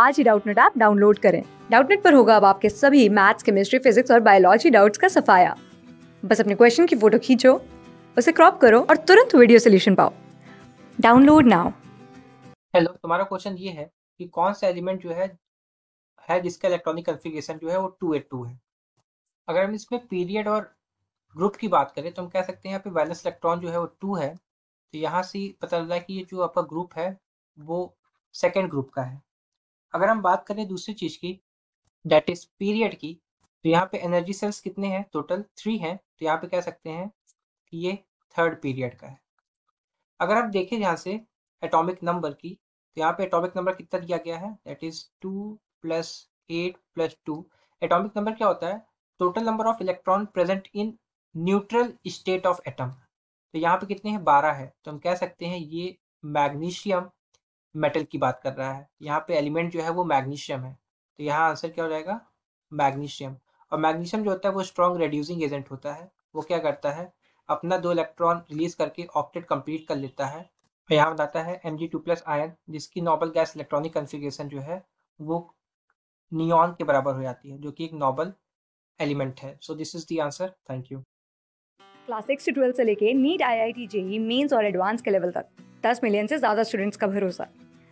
आज ही Doubtnut app download करें डाउटनेट पर होगा अब आपके सभी मैथ्स केमिस्ट्री फिजिक्स और बायोलॉजी डाउट्स का सफाया बस अपने क्वेश्चन की फोटो खींचो उसे क्रॉप करो और तुरंत वीडियो सोल्यूशन पाओ डाउनलोड नाउ हेलो तुम्हारा क्वेश्चन ये है कि कौन सा एलिमेंट जो है है जिसका इलेक्ट्रॉनिक कन्फिग्रेशन जो है वो 282 है अगर हम इसमें पीरियड और ग्रुप की बात करें तो हम कह सकते हैं यहाँ पे वैलेंस इलेक्ट्रॉन जो है वो 2 है तो यहाँ से पता लगा कि ये जो आपका ग्रुप है वो सेकेंड ग्रुप का है अगर हम बात करें दूसरी चीज की डेट इज पीरियड की तो यहाँ पे एनर्जी सेल्स कितने हैं टोटल थ्री हैं तो यहाँ पे कह सकते हैं कि ये थर्ड पीरियड का है अगर आप देखें यहाँ से एटॉमिक नंबर की तो यहाँ पे एटॉमिक नंबर कितना दिया गया है that is two plus eight plus two atomic number क्या होता है total number of electron present in neutral state of atom तो यहाँ पे कितने हैं बारह है तो हम कह सकते हैं ये मैग्नीशियम मेटल की बात कर रहा है यहाँ पे एलिमेंट जो है वो मैग्नीशियम है तो यहाँ आंसर क्या हो जाएगा मैग्नीशियम और मैग्नीशियम जो होता है वो स्ट्रॉन्ग रेड्यूसिंग एजेंट होता है वो क्या करता है अपना दो इलेक्ट्रॉन रिलीज करके ऑप्टेट कंप्लीट कर लेता है और यहाँ बताता है एम जी आयन जिसकी नॉबल गैस इलेक्ट्रॉनिक कन्फिग्रेशन जो है वो नियॉन के बराबर हो जाती है जो कि एक नॉबल एलिमेंट है so this is the answer thank you class six से ट्वेल्थ से लेके NEET I I T JEE mains और एडवांस के लेवल तक दस मिलियन से ज़्यादा स्टूडेंट्स का भरोसा